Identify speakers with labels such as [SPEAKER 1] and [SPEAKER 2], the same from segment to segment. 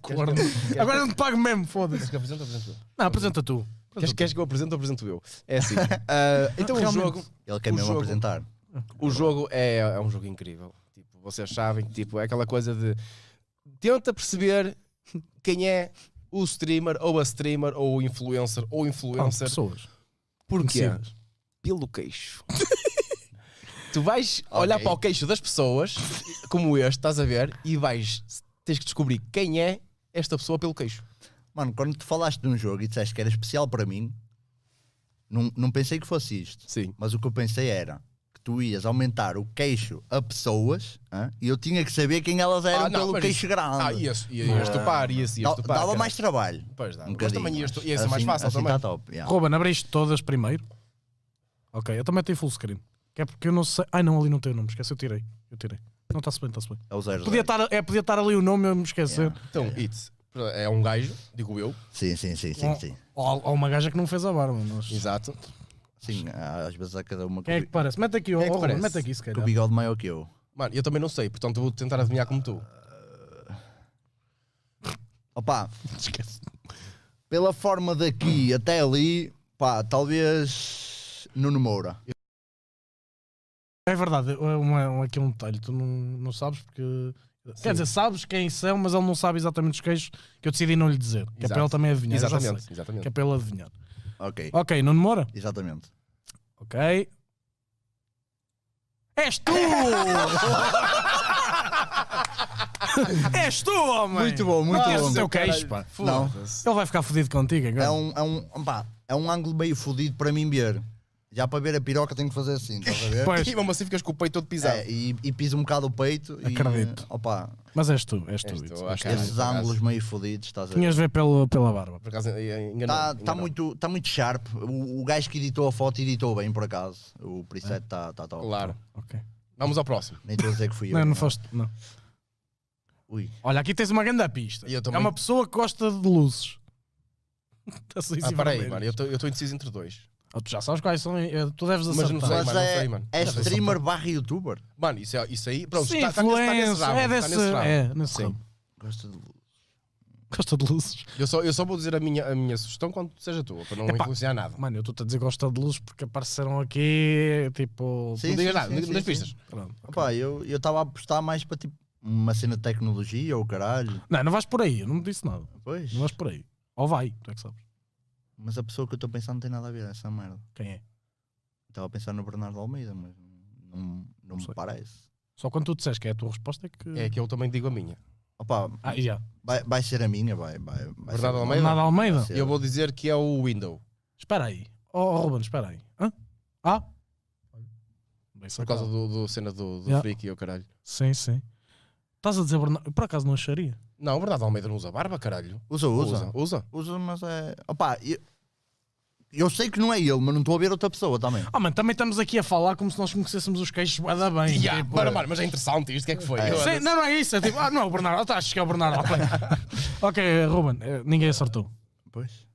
[SPEAKER 1] Corno. Agora não te pago mesmo, foda-se. Apresenta, apresenta. Não, apresenta tu. Queres, queres que eu apresente ou apresento eu? É assim. Uh, então o jogo. Ele quer mesmo jogo, apresentar. O jogo é, é um jogo incrível. Tipo, vocês sabem que tipo, é aquela coisa de. Tenta perceber quem é o streamer ou a streamer ou o influencer ou influencer. Ah, pessoas. Porquê? Pelo queixo.
[SPEAKER 2] tu vais okay. olhar para o queixo das pessoas, como este, estás a ver, e vais tens que descobrir quem é esta pessoa pelo queixo. Mano, quando tu falaste de um jogo e disseste que era especial para mim, não, não pensei que fosse isto. Sim. Mas o que eu pensei era que tu ias aumentar o queixo a pessoas e eu tinha que saber quem elas eram ah, não, pelo queixo isso, grande. Ah, ia, ia, ia estupar, ia, ia Dava mais trabalho. Pois dá. Um mas também ia, ia assim, mais fácil assim tá também. Tá top, yeah.
[SPEAKER 1] Ruben, abriste todas primeiro. Ok, eu também tenho full screen. Que é porque eu não sei. Ai não, ali não tem o nome, esquece, eu tirei. Eu tirei. Não, está-se bem, está-se bem. É o 00. Podia estar, é, podia estar ali o nome, eu me esqueci. Yeah. Então, It's.
[SPEAKER 2] É um gajo, digo eu. Sim, sim, sim, sim. sim.
[SPEAKER 1] Ou, ou uma gaja que não fez a barba. Mas... Exato.
[SPEAKER 2] Sim, às vezes há cada uma.
[SPEAKER 1] Quem é que parece? Mete aqui, Quem é que parece? mete aqui se calhar. Com o bigode maior que eu. Mano, eu também não sei, portanto vou tentar adivinhar como
[SPEAKER 2] tu. Ah. Opa, esquece. Pela forma daqui até ali, pá, talvez Nuno Moura.
[SPEAKER 1] É verdade, é uma, é aqui é um detalhe, tu não, não sabes porque. Sim. Quer dizer, sabes quem são, mas ele não sabe exatamente os queijos que eu decidi não lhe dizer. Exato. Que é para ele também adivinhar. Exatamente, exatamente. Que é para ele adivinhar. Ok. Ok, não demora. Exatamente. Ok. És tu!
[SPEAKER 2] És tu, homem! Muito bom, muito ah, bom. Seu queijo, pá. Não. Ele vai ficar fodido contigo agora. É um, é um, pá, é um ângulo meio fodido para mim ver já para ver a piroca tenho que fazer assim, estás a ver? Pois. E mesmo assim ficas com o peito todo pisado. É, e, e piso um bocado o peito. Acredito. E, eh, opa,
[SPEAKER 1] Mas és tu, és tu. És tu okay. É, Esses ângulos
[SPEAKER 2] meio fodidos, estás a ver? Tinhas de ver pelo, pela barba. Por acaso, Está eh, eh, tá, tá muito, tá muito sharp. O, o gajo que editou a foto editou bem, por acaso. O preset está é. Tá, tá top. Claro. Ok. Vamos ao próximo. Nem estou a dizer que fui eu. Não, não, não. foste, não.
[SPEAKER 1] Ui. Olha, aqui tens uma grande pista. É uma pessoa que gosta de luzes. Está ah, peraí, mano, eu estou indeciso entre dois. Ou tu já sabes quais são, eh, tu deves acertar. Mas não sei, mas mano, é, é, não sei, mano. É streamer tá-
[SPEAKER 2] barra youtuber. Mano, isso, é, isso aí, pronto, Sim, está, está, está nesse ramo. É desse, está é, nesse ramo. Gosta de luzes.
[SPEAKER 1] Gosta de luzes. Eu só, eu só vou dizer a minha, a minha
[SPEAKER 2] sugestão quando seja tua, para não influenciar
[SPEAKER 1] nada. Mano, eu estou-te a dizer gosta de luzes porque apareceram aqui,
[SPEAKER 2] tipo... Sim, não digas nada, sim, nas pistas. Pronto, Opa, eu estava a apostar mais para tipo uma cena de tecnologia ou caralho. Não, não vais por aí, eu não me disse nada. Pois. Não vais por aí. Ou vai, tu é que sabes. Mas a pessoa que eu estou pensando não tem nada a ver essa merda. Quem é? Estava a pensar no Bernardo Almeida, mas não, não me parece. Só quando tu disseste que é a tua resposta é que. É que eu também digo a minha. Opa, Ah, vai, vai ser a minha, vai. vai, vai Bernardo ser- Almeida? Bernardo Almeida? ser- Eu vou
[SPEAKER 1] dizer que é o Window.
[SPEAKER 2] Espera aí. Oh, oh Ruben, espera aí. Hã? Ah?
[SPEAKER 1] Bem Por causa do, do cena do, do Yeah. freak e o caralho. Sim, sim. Estás a dizer
[SPEAKER 2] Bernardo. Por acaso não acharia? Não, Bernardo é Almeida não usa barba, caralho. Usa, usa. Usa, usa. usa mas é. Opá, eu... eu sei que não é ele, mas não estou a ver outra pessoa também.
[SPEAKER 1] Ah, mas também estamos aqui a falar como se nós conhecêssemos os queixos da bem. Yeah, tipo, para, para, mas é interessante isto, o que é que foi? É. não, não é isso. É tipo, ah, não é o Bernardo, tá, acho que é o Bernardo. ok, Ruben, eh, ninguém acertou. Pois.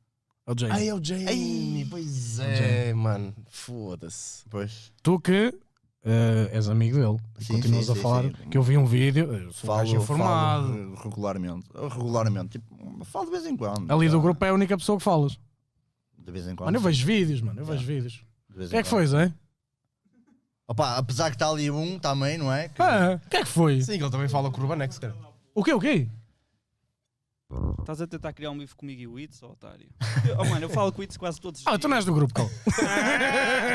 [SPEAKER 1] É o Jay. Ai, é o Jay. Ai, pois é, Jay. É. mano. Foda-se. Pois. Tu que Uh, és amigo dele. Sim, Continuas sim, a sim, falar. Sim. Que eu vi um vídeo, eh, sou falo, informado.
[SPEAKER 2] Falo eh, regularmente. Regularmente. Tipo, falo de vez em quando. Ali do
[SPEAKER 1] grupo é a única pessoa que falas.
[SPEAKER 2] De vez em quando. Mano, eu vejo vídeos, mano. Eu vejo vídeos. O que é que foi, Zé? Opa, apesar que está ali um também, não é? Que... Ah, o que é que foi? Sim, que ele também fala com o Urbanex, cara. O quê, o quê?
[SPEAKER 1] Estás a tentar criar um bife comigo e o Itz, ó otário? Eu, oh, mano, eu falo com o Itz quase todos os
[SPEAKER 2] Ah, tu não és do grupo, Cal.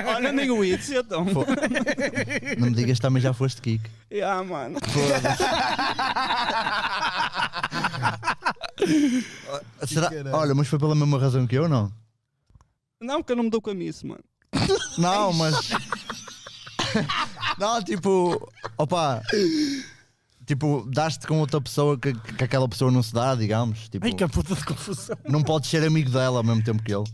[SPEAKER 2] Ah, olha, nem o Itz, então. Não me digas que também já foste kick. Ah, mano. Será- Olha, mas foi pela mesma razão que eu, não? Não, porque eu não me dou com a miss, mano. Não, mas. não, tipo. Opa! Tipo, daste com outra pessoa que, que aquela pessoa não se dá, digamos. Tipo, Ai, que é puta de confusão. Não podes ser amigo dela ao mesmo tempo que ele.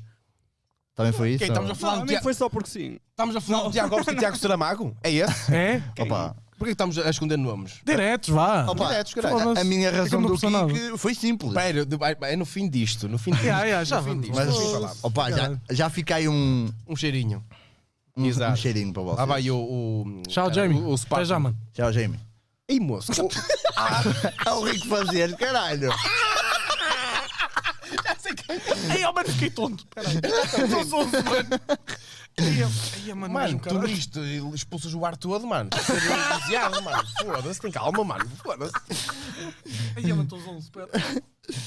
[SPEAKER 2] Também foi isso? Quem estamos a falar Não, do
[SPEAKER 1] foi só porque sim. Estamos a falar do Tiago Gomes e Tiago Saramago? É esse?
[SPEAKER 2] É? Opa,
[SPEAKER 1] Porquê que estamos a esconder nomes?
[SPEAKER 2] Diretos, vá. opa, Diretos, caralho. a, a minha razão fica do personagem. foi simples. Pera, de- é no fim disto, no fim disto. Yeah, yeah, já no fim vamos. disto. Mas, Vamos opa, já, já fiquei um, Um cheirinho. um, um cheirinho para vocês. Lá vai o... o Tchau, cara, Jamie. O, o Até Spartan. Tchau, Jamie. Ei, moço, há ah, é o rico fazer, caralho. Já sei Ei, oh, mano, fiquei tonto. Peraí. Estou zonzo, mano. Ei, eu- oh, ei,
[SPEAKER 1] oh, mano, Mano, tu caralho. e expulsas o ar todo, mano. Estás a mano. Foda-se, tem calma, mano. Foda-se. Ei, oh, mano, estou zonzo, pera.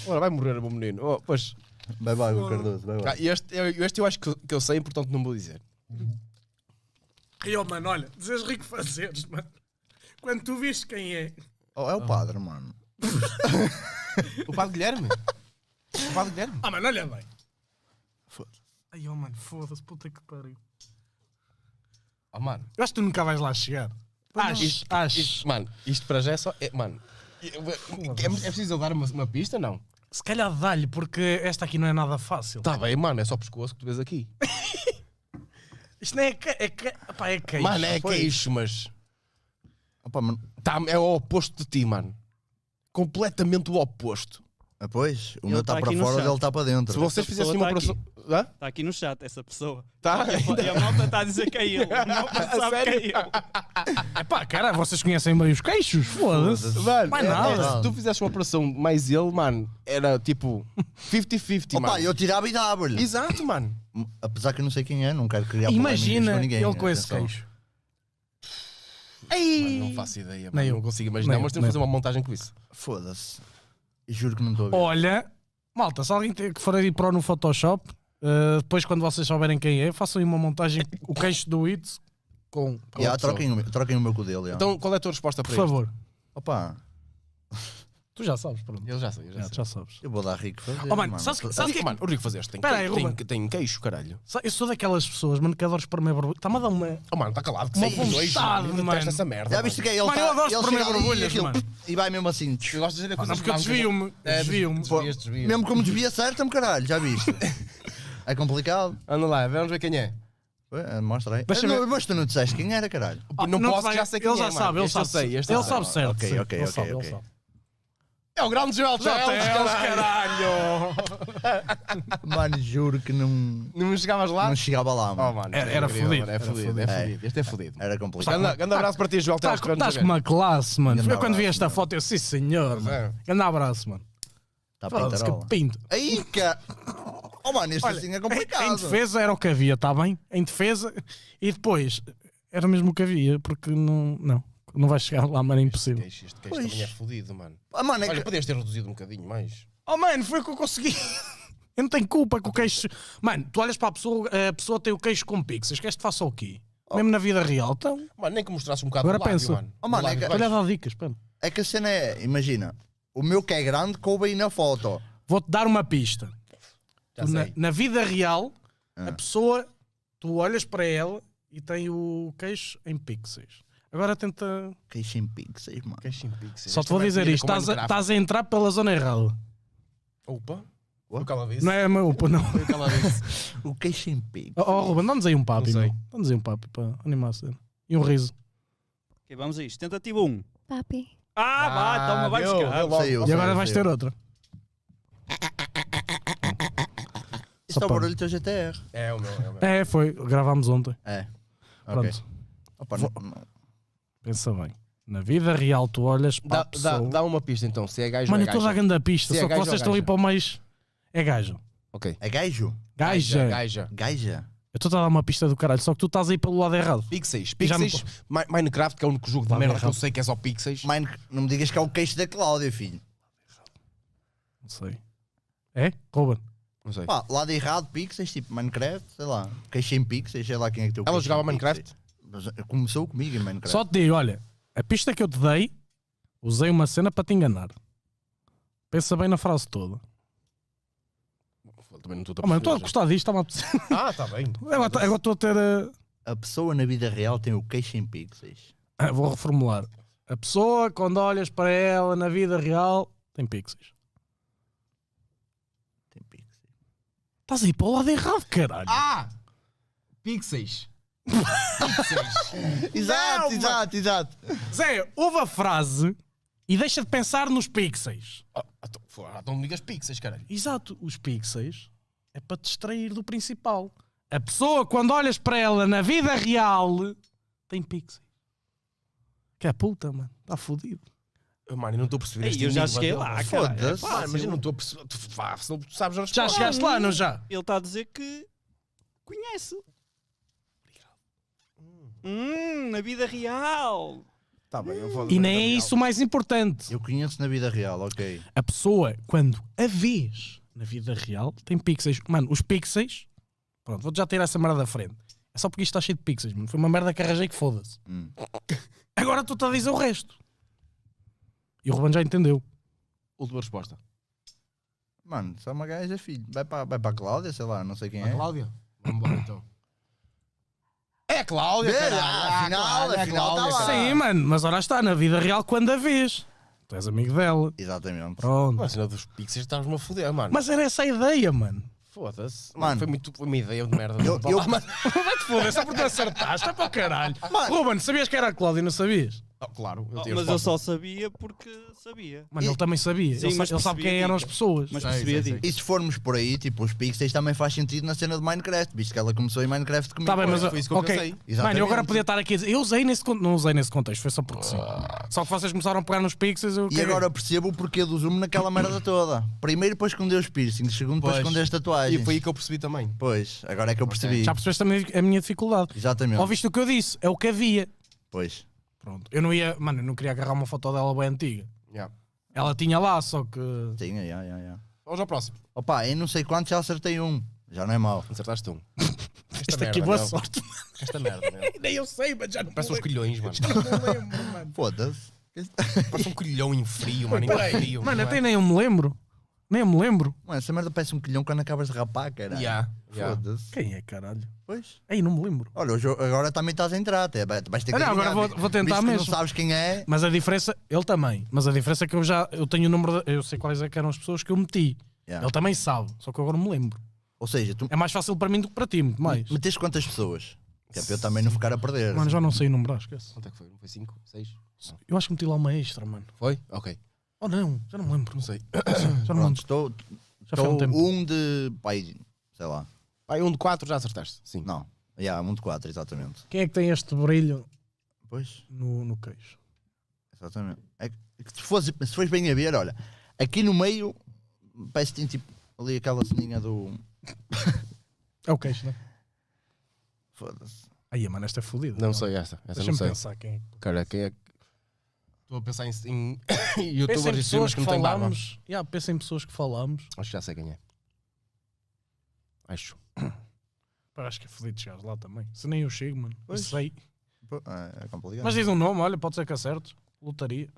[SPEAKER 1] Ora, vai morrer o meu menino. Oh, pois, Vai, vai, o Cardoso, vai, vai. cá, ah, este, eu- este eu acho que, que eu sei, portanto não vou dizer. Ei, oh, mano, olha, dizes rico fazeres, mano. Quando tu viste quem é.
[SPEAKER 2] Oh, é o ah. padre, mano.
[SPEAKER 1] o padre Guilherme? O padre Guilherme? Ah, mano, olha bem. Foda-se. Ai, oh, mano, foda-se, puta que pariu. Oh, mano. Eu acho que tu nunca vais lá chegar. Acho, isto, acho. Isto, mano, isto para já é só. É, mano, é, é, é, é preciso dar uma, uma pista, não? Se calhar dá-lhe, porque esta aqui não é nada fácil. Tá bem, mano, é só pescoço que tu vês aqui. Isto não é. É, que Pá, é
[SPEAKER 2] queixo. Mano, é queixo, mas. Opa, mano, tá, é o oposto de ti, mano. Completamente o oposto. Ah, pois, o Ele meu está tá, tá para fora, o dele está para dentro. Se vocês fizessem uma tá operação.
[SPEAKER 1] tá aqui no chat essa pessoa. Tá? E a- E a malta está a dizer que é ele. A malta A é sabe que é ele. Epá, cara, vocês conhecem bem os queixos? Foda-se. Mano, Mais é, nada. É, se tu
[SPEAKER 2] fizesse uma operação mais ele, mano, era tipo 50-50, Opa, mano. eu tirava e dava-lhe. Exato, mano. Apesar que eu não sei quem é, não quero criar polémicas Imagina com ninguém. ele com esse atenção. queixo.
[SPEAKER 1] Ei! Não faço ideia, Nem eu. não consigo imaginar, Nem mas temos de fazer
[SPEAKER 2] uma montagem com isso. Foda-se. Juro que não estou a ver.
[SPEAKER 1] Olha, malta, se alguém que for aí pro no Photoshop, eh, depois quando vocês souberem quem é, façam aí uma montagem, o queixo do It com.
[SPEAKER 2] Yeah, troquem, o meu, troquem o meu com o dele. Então, qual é a tua resposta para Por isto? favor.
[SPEAKER 1] Opa, Tu já sabes, pronto. Eu já sei, eu já, Já, sei. já
[SPEAKER 2] sabes. Eu vou dar rico fazer. Oh, mano, sabes que- sabes que é Mano, o Rico
[SPEAKER 1] Fazeste tem, Pera tem, tem, tem queixo, caralho. Eu sou daquelas pessoas, mano, que adoro espremer borbulha. Está-me a dar uma. Oh, mano, está calado. Que Uma sei, dois, vontade, mano. mano. Detesto essa merda. Já viste o que é? Ele Mano, tá- eu tá, gosto de ele espremer chega ali borbulhas, e, aquilo, mano.
[SPEAKER 2] e vai mesmo assim. Eu gosto de dizer a ah, coisas Não, porque eu malucas. desvio-me. É-, é, Desvio-me. Desvias, desvias. Mesmo como desvia certo-me, caralho, já viste? é complicado. Anda lá, vamos ver quem é. é mostra aí. Mas, deixa mas tu não disseste quem era, caralho. Não, ah, posso, já sei quem ele já é, sabe, ele Este sabe. sei, ele sabe certo. Ok, sim, ok, ele sabe, ele sabe.
[SPEAKER 1] É o grande Joel Teles, caralho!
[SPEAKER 2] Mano, juro que não. Não chegavas lá? Não chegava lá, mano. Oh, mano era, era, fudido. Mano, era, é fodido. fudido. É era fudido. É este é fudido. Era complicado. Ganda, ganda tá- abraço para ti, Joel Teles. Estás com uma
[SPEAKER 1] classe, mano. eu quando
[SPEAKER 2] vi esta mano. foto, eu sim
[SPEAKER 1] senhor, mano. Grande abraço, mano. Está pinta. que pinto.
[SPEAKER 2] Aí, que. Oh, mano, isto assim é complicado. Em, em defesa
[SPEAKER 1] era o que havia, está bem? Em defesa. E depois, era mesmo o que havia, porque não. não não vais chegar lá, mano, é impossível. Este queixo, este queixo pois. também é fodido, mano. Ah, mano é Olha, que... podias ter reduzido um bocadinho mais. Oh, mano, foi o que eu consegui. Eu não tenho culpa que o queixo. Mano, tu olhas para a pessoa, a pessoa tem o queixo com pixels, queres que faça o quê? Oh. Mesmo na vida real, então. Mano, nem que mostrasse um bocado Agora lábio, pensa. mano. Oh, mano, é que... Olha, dá
[SPEAKER 2] dicas, É que a cena é, imagina, o meu que é grande coube aí na foto. Vou-te dar uma pista. Na,
[SPEAKER 1] na, vida real, ah. a pessoa, tu olhas para ela e tem o queixo em pixels. Agora tenta.
[SPEAKER 2] Queixem pixels, mano. Queixem pixels. Só te vou dizer isto: estás a, estás a
[SPEAKER 1] entrar pela zona errada. Opa. What? O Calavice. Não é meu, opa não. Foi o Calavice. o queixo em pico. Oh, oh Ruben, dá-nos aí um papo, não Dá-nos aí um papo para animar a cena. E um riso. Ok, vamos a isto. Tentativa 1. Papi. Ah, vá, ah, toma, vai buscar. e agora vais ter outra.
[SPEAKER 2] Isto é o barulho do teu GTR. É, é, o meu. É,
[SPEAKER 1] foi. Gravámos ontem. É. Pronto. Opa, não. Pensa bem. Na vida real, tu olhas para dá, a pessoa... dá, dá uma pista então, se é gajo Mano, ou é gajo. a pista, Se é só que vocês estão aí para o mais. É gajo. Ok. É gajo? Gaja. Gaja. Gaja. Eu estou a dar uma pista do caralho, só que tu estás aí pelo lado errado.
[SPEAKER 2] Pixels. pixies me- Minecraft, que é o único jogo de Lá merda que eu sei que é só pixels. Mine- Não me digas que é o queixo da Cláudia, filho. Não sei. É? Ruben. Não sei. Pá, lado errado, pixels, tipo Minecraft, sei lá. Queixo em pixels, sei lá quem é que teu Ela jogava pixels. Minecraft?
[SPEAKER 1] Eh, começou comigo em Minecraft. Só te digo, olha, a pista que eu te dei, usei uma cena para te enganar. Pensa bem na frase toda. Também não estou a, oh, estou a gostar disto, estava a Ah, está bem. Agora, estou a ter. Eh, a pessoa na vida real tem o queixo em pixels. Ah, vou reformular. A pessoa, quando olhas para ela na vida real, tem pixels. Tem pixels. Estás aí para o lado errado, caralho. Ah! Pixels exato, Não, exato, exato. Zé, houve a frase e deixa de pensar nos pixels. Ah, então, ah, me digas pixels, caralho. Exato, os pixels é para te distrair do principal. A pessoa, quando olhas para ela na vida real, tem pixels. Que é puta, mano. Está fodido. Mano, eu não estou a perceber isto. Eu já cheguei lá, foda-se. É mas eu não estou a perceber. Tu, sabes onde Já chegaste lá, não já? Ele está a dizer que conhece. Hum, na vida real. Tá bem, eu vou E nem é isso o mais importante.
[SPEAKER 2] Eu conheço na vida real, ok.
[SPEAKER 1] A pessoa, quando a vês na vida real, tem pixels. Mano, os pixels. Pronto, vou já tirar essa merda da frente. É só porque isto está cheio de pixels, mano. Foi uma merda que arranjei
[SPEAKER 2] que foda-se. Hum. Agora tu estás a dizer o resto. E o Ruben já entendeu. Última resposta. Mano, só uma gaja, filho. Vai para, vai para a Cláudia, sei lá, não sei quem é. Cláudia? Vamos lá então. É Cláudia, caralho, afinal, caralho, tá Cláudia, lá. Sim,
[SPEAKER 1] mano, mas ora está, na vida real, quando a vês. Tu és amigo dela. Exatamente. Pronto. Mas era dos pixels estávamos-me a foder, mano. Mas era essa a ideia, mano. Foda-se. Mano, foi, muito, foi uma ideia de merda. Eu, eu... Vai-te foder, só porque acertaste, é para o caralho. Mano. Ruben, sabias que era a Cláudia, não sabias? Oh, claro, eu oh, mas eu só sabia porque sabia.
[SPEAKER 2] Mas e... ele também sabia. Sim, ele, mas ele sabe quem eram as tipo, pessoas. Mas percebia sei, tipo. E se formos por aí, tipo, os pixels também faz sentido na cena de Minecraft, visto que ela começou em Minecraft comigo. Tá bem, mas foi isso que okay. eu sei. Exatamente. Mano, eu agora podia
[SPEAKER 1] estar aqui a dizer, eu usei nesse não usei nesse contexto, foi só porque sim. Ah.
[SPEAKER 2] Só que vocês começaram a pegar nos pixels. e agora percebo o porquê do zoom naquela merda toda. Primeiro para esconder os piercings, segundo pois. para esconder as tatuagens. E foi aí que eu percebi também. Pois, agora é que eu percebi. Okay. Já percebeste também a minha dificuldade. Exatamente. Ouviste o que eu disse, é o que havia. Pois.
[SPEAKER 1] Pronto. Eu não ia, mano, eu não queria agarrar uma foto dela bem antiga.
[SPEAKER 2] Yeah. Ela tinha lá, só que. Tinha, já já já Vamos ao próximo. Opa, em não sei quanto já acertei um. Já não é mau. Acertaste um. Esta, Esta merda, aqui, boa meu. sorte.
[SPEAKER 1] Esta merda, meu. Nem eu sei,
[SPEAKER 2] mas já não. Parece uns colhões, mano. não me lembro, mano. Foda-se. Parece um colhão em frio, mano. Em frio, mano, é? até nem eu me lembro. Nem me lembro. Mano, essa merda parece um quilhão quando acabas de rapar, caralho. Yeah, Foda-se. Quem é, caralho? Pois. Aí não me lembro. Olha, hoje, agora também estás a entrar, até. Vais ter que ah, não, agora vou, vou tentar mesmo. não sabes quem é.
[SPEAKER 1] Mas a diferença, ele também. Mas a diferença é que eu já eu tenho o número, de, eu sei quais é eram as pessoas que eu meti. Yeah. Ele também sabe, só que agora não me lembro.
[SPEAKER 2] Ou seja, tu... é mais fácil para mim do que para ti, muito mais. Meteste quantas pessoas? Que é para eu também não ficar a perder. Mano, já não sei o número, esquece. É Quanto é que foi? Não foi 5? 6? Eu
[SPEAKER 1] acho que meti lá uma extra, mano. Foi? Ok. Oh não,
[SPEAKER 2] já não me lembro. Não sei. já não me Pronto, lembro. estou, Já foi um tempo. um de. Pai, sei lá. Pai, um de quatro já acertaste. Sim. Não. Yeah, um de quatro, exatamente.
[SPEAKER 1] Quem é que tem este
[SPEAKER 2] brilho Pois. no, no queixo? Exatamente. É que é se fores, bem a ver, olha, aqui no meio parece que tem tipo ali aquela ceninha do. É o queixo, não é? Foda-se.
[SPEAKER 1] Aí, mano, esta é fodida. Não sei esta. Esta Deixa-me pensar quem é. Cara, quem é que Estou a pensar em, em youtubers e streamers que, que não têm barba. Yeah, pensa em pessoas que falamos. Acho que já sei quem é. Acho. acho que é fodido chegar lá também. Se nem eu chego, mano. Pois. sei. Ah, é, complicado. Mas diz um nome, olha, pode ser que acerte. Lotaria.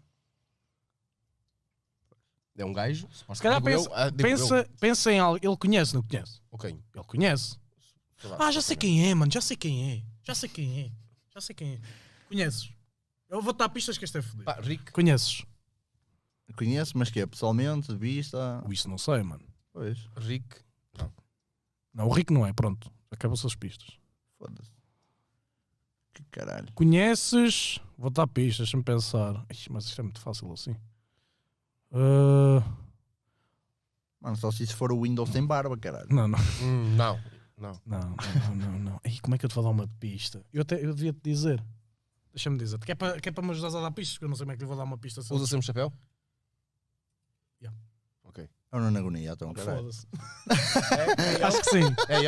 [SPEAKER 1] É um gajo. Se calhar pensa, eu, ah, pensa, eu. pensa em algo. Ele conhece, não conhece? Ok. Ele conhece. ah, já sei é. quem é, mano. Já sei quem é. Já sei quem é. Já sei quem é. Conheces? Eu vou dar pistas que este é fodido. Pá,
[SPEAKER 2] Rick, Conheces? conheço, mas que é? Pessoalmente, de vista. Isso não sei, mano. Pois, Rick. Não, o
[SPEAKER 1] Rick não é, pronto.
[SPEAKER 2] Acabam-se as pistas. foda-se. Que caralho.
[SPEAKER 1] Conheces. Vou dar pistas, deixa-me pensar. Ixi, mas isto é muito fácil assim. Ah,
[SPEAKER 2] Mano, só se isso for o Windows sem barba, caralho. não, não, Hum, não, não. não,
[SPEAKER 1] não, não, não. Ei, como é que eu te vou dar uma pista?
[SPEAKER 2] Eu até eu devia te dizer. Deixa-me dizer-te,
[SPEAKER 1] que é para que é para me ajudar a dar pistas, porque eu não sei como é que lhe vou dar uma pista. Usa sempre chapéu? Yeah. Ok.
[SPEAKER 2] É o Nuno Agonia, então, Foda-se. É, é acho que sim. É ele?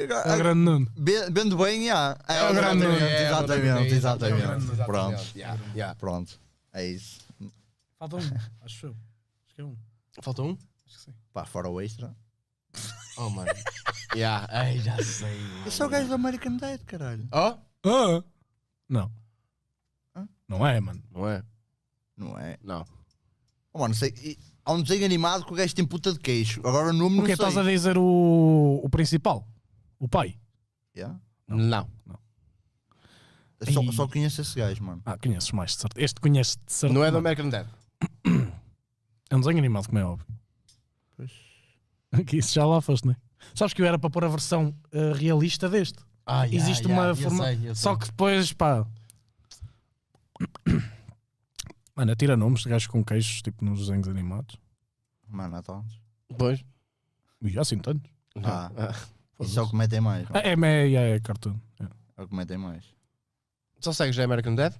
[SPEAKER 2] É o é grande Nuno. Be- Vendo bem, já É o grande Nuno. Exatamente, exatamente. Pronto. Yeah, Pronto. É isso. Falta um, acho eu. Acho que é um. Falta um? Acho que sim. Pá, fora o extra. Oh, mano. já Ai, já sei. mano. Esse é o gajo do American Dad, caralho. Oh? Ah? Não. Hã? Não é, mano. Não é? Não é? Não. Oh, mano, sei, há um desenho animado que o gajo tem puta de queixo. Agora o nome não Porque é sei. estás a dizer
[SPEAKER 1] o, o principal? O pai?
[SPEAKER 2] Yeah? Não. Não. não. Só, só conheço esse gajo, mano. Ah, conheces mais, de certeza. Este conheces de certeza. Não é do American Dad.
[SPEAKER 1] É um desenho animado, como é óbvio. Pois. isso já lá foste, não é? Sabes que eu era para pôr a versão eh, realista deste. Ah, yeah, Existe yeah, uma forma. Sei, sei. Só que depois, pá. Mano, atira nomes de gajos com
[SPEAKER 2] queixos, tipo nos desenhos animados. Mano, há tantos. Pois. E já assim tantos. Ah, ah. Isso é o que metem mais. Ah,
[SPEAKER 1] é, é, é, é cartoon. É.
[SPEAKER 2] é o que metem mais. Só segues a American Dead?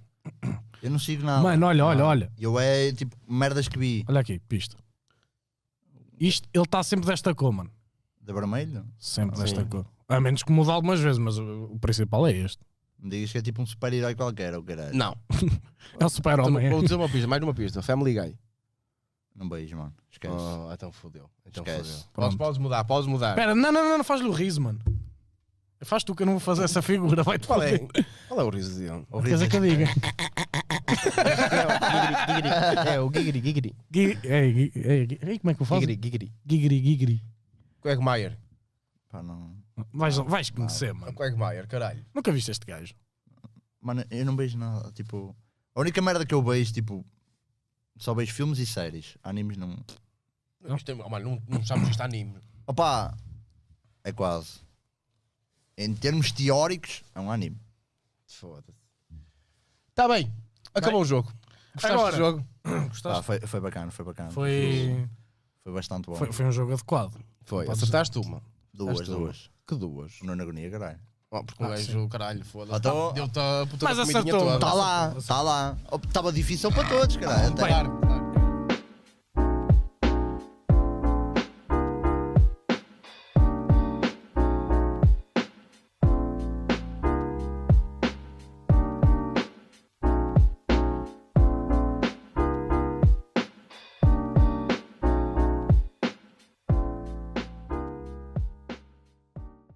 [SPEAKER 2] Eu não sigo nada. Mano, olha, olha, olha. Eu é tipo
[SPEAKER 1] merdas que vi. Olha aqui, pista. Isto, ele está sempre desta cor, mano. De
[SPEAKER 2] vermelho? Sempre ah, desta sim. cor. A menos que mude algumas vezes, mas o
[SPEAKER 1] principal é este.
[SPEAKER 2] Me digas que é tipo um super-herói qualquer, ou caralho. Não.
[SPEAKER 1] é um super-homem. Vou dizer
[SPEAKER 2] uma pista, mais uma pista. Family Guy. Um beijo, mano. Esquece. Oh, então fodeu. Então Esquece. Podes, podes mudar, podes mudar. Pera,
[SPEAKER 1] não, não, não, não faz-lhe o riso, mano. Faz tu que eu não vou fazer essa figura, vai-te Qual, é? Qual é o riso dele? O riso que eu diga. é o Gigri, Gigri. É, como é que eu faço? Gigri, Gigri. Gigri, Gigri. Qual é
[SPEAKER 2] Pá, não. Vais, vais conhecer, mano. É o Quagmire, caralho. Nunca viste este gajo? Mano, eu não vejo nada. Tipo, a única merda que eu vejo, tipo, só vejo filmes e séries. Animes não.
[SPEAKER 1] Não, isto é, oh, mano, não, não sabes isto anime.
[SPEAKER 2] Opa! É quase. Em termos teóricos, é um anime. Foda-se.
[SPEAKER 1] Tá bem. Acabou Bem, o jogo. Gostaste agora. do jogo? Gostaste? Ah, foi, foi
[SPEAKER 2] bacana, foi bacana. Foi, Foi bastante bom. foi, foi um jogo
[SPEAKER 1] adequado. Foi. É Acertaste uma. Duas, duas,
[SPEAKER 2] duas. Que duas? Não na agonia, caralho. Oh, porque o ah, gajo, caralho, foda-se. Então, deu Mas acertou. Está lá, está lá. Estava difícil para todos, caralho. Ah,